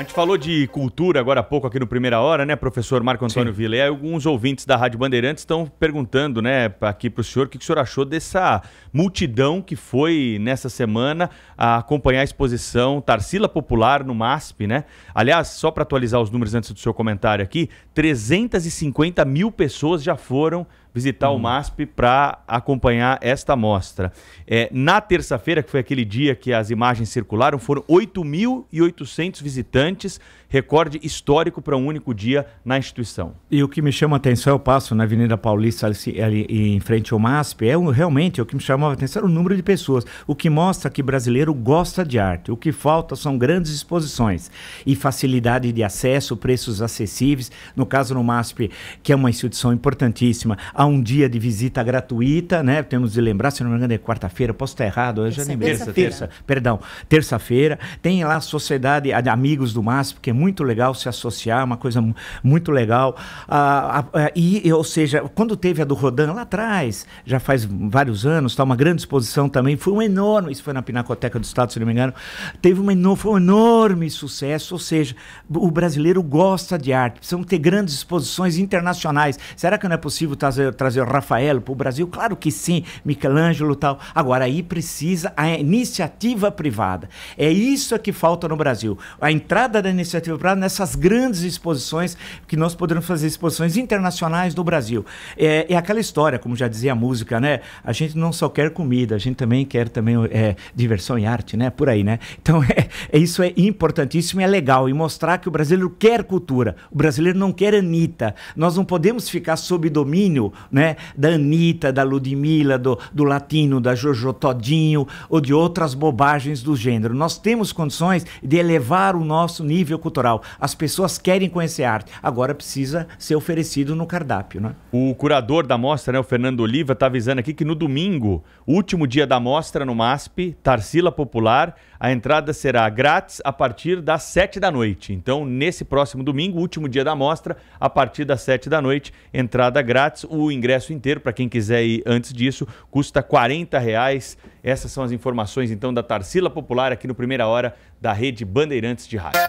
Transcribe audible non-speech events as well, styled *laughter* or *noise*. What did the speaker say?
A gente falou de cultura agora há pouco aqui no Primeira Hora, né, professor Marco Antônio Sim. Vila? E alguns ouvintes da Rádio Bandeirantes estão perguntando, né, aqui para o senhor, o que o senhor achou dessa multidão que foi nessa semana a acompanhar a exposição Tarsila Popular no MASP, né? Aliás, só para atualizar os números antes do seu comentário aqui, 350 mil pessoas já foram visitar hum. o MASP para acompanhar esta mostra. É, na terça-feira, que foi aquele dia que as imagens circularam, foram 8.800 visitantes, recorde histórico para um único dia na instituição. E o que me chama a atenção, eu passo na Avenida Paulista ali, ali em frente ao MASP, é um, realmente o que me chamava a atenção era o número de pessoas, o que mostra que brasileiro gosta de arte. O que falta são grandes exposições e facilidade de acesso, preços acessíveis, no caso no MASP, que é uma instituição importantíssima Há um dia de visita gratuita, né? Temos de lembrar, se não me engano, é quarta-feira, posso estar errado, hoje já é terça, terça, perdão, terça-feira. Tem lá a Sociedade Amigos do MASP, que é muito legal se associar, uma coisa muito legal. Ah, ah, ah e, ou seja, quando teve a do Rodan lá atrás, já faz vários anos, está uma grande exposição também, foi um enorme, isso foi na Pinacoteca do Estado, se não me engano, teve uma, foi um enorme sucesso, ou seja, o brasileiro gosta de arte, precisamos ter grandes exposições internacionais. Será que não é possível trazer trazer o Rafael para o Brasil? Claro que sim, Michelangelo tal. Agora, aí precisa a iniciativa privada. É isso que falta no Brasil. A entrada da iniciativa privada nessas grandes exposições, que nós poderemos fazer exposições internacionais do Brasil. É, é aquela história, como já dizia a música, né? A gente não só quer comida, a gente também quer também é, diversão e arte, né? Por aí, né? Então, *laughs* é, é, isso é importantíssimo e é legal. E mostrar que o brasileiro quer cultura. O brasileiro não quer Anitta. Nós não podemos ficar sob domínio né? da Anitta, da Ludmilla, do, do Latino, da Jojo Todinho ou de outras bobagens do gênero. Nós temos condições de elevar o nosso nível cultural. As pessoas querem conhecer arte, agora precisa ser oferecido no cardápio. Né? O curador da mostra, né, o Fernando Oliva, está avisando aqui que no domingo, último dia da mostra no MASP, Tarsila Popular, a entrada será grátis a partir das 7 da noite. Então, nesse próximo domingo, último dia da mostra, a partir das 7 da noite, entrada grátis. O o ingresso inteiro, para quem quiser ir antes disso, custa R$ reais. Essas são as informações então da Tarsila Popular aqui no Primeira Hora da Rede Bandeirantes de Rádio.